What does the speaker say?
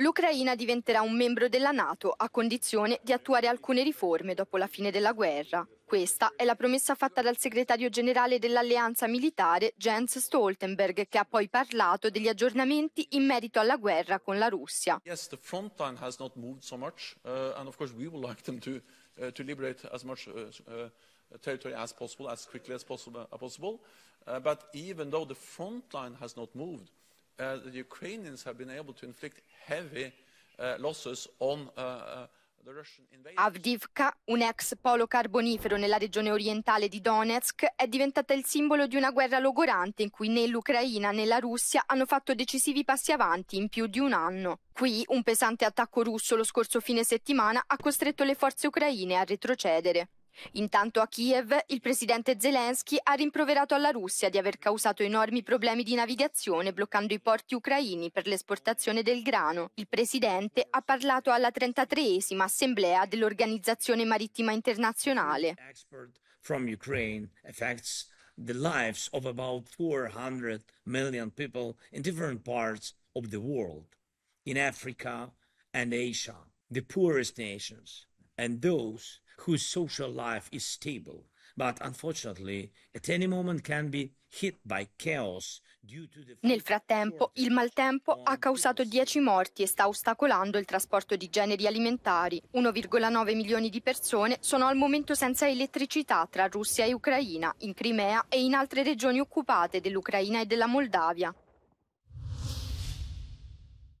L'Ucraina diventerà un membro della Nato a condizione di attuare alcune riforme dopo la fine della guerra. Questa è la promessa fatta dal segretario generale dell'alleanza militare Jens Stoltenberg, che ha poi parlato degli aggiornamenti in merito alla guerra con la Russia. Yes, the front line has not moved so much, uh, and of course we would like them to, uh, to liberate as much uh, uh territory as possible, as quickly as possible. Uh, possible. Uh, but even though the front line has not moved, uh, the Ukrainians have been able to inflict heavy uh, losses on uh, Avdivka, un ex polo carbonifero nella regione orientale di Donetsk, è diventata il simbolo di una guerra logorante in cui né l'Ucraina né la Russia hanno fatto decisivi passi avanti in più di un anno. Qui un pesante attacco russo lo scorso fine settimana ha costretto le forze ucraine a retrocedere. Intanto a Kiev il presidente Zelensky ha rimproverato alla Russia di aver causato enormi problemi di navigazione bloccando i porti ucraini per l'esportazione del grano. Il presidente ha parlato alla 33esima assemblea dell'Organizzazione Marittima Internazionale. The lives of about 400 million people in different parts of the world, in Africa and Asia, the poorest nations, and those whose social life is stable, but unfortunately at any moment can be hit by chaos nel frattempo, il maltempo ha causato 10 morti e sta ostacolando il trasporto di generi alimentari. 1,9 milioni di persone sono al momento senza elettricità tra Russia e Ucraina, in Crimea e in altre regioni occupate dell'Ucraina e della Moldavia.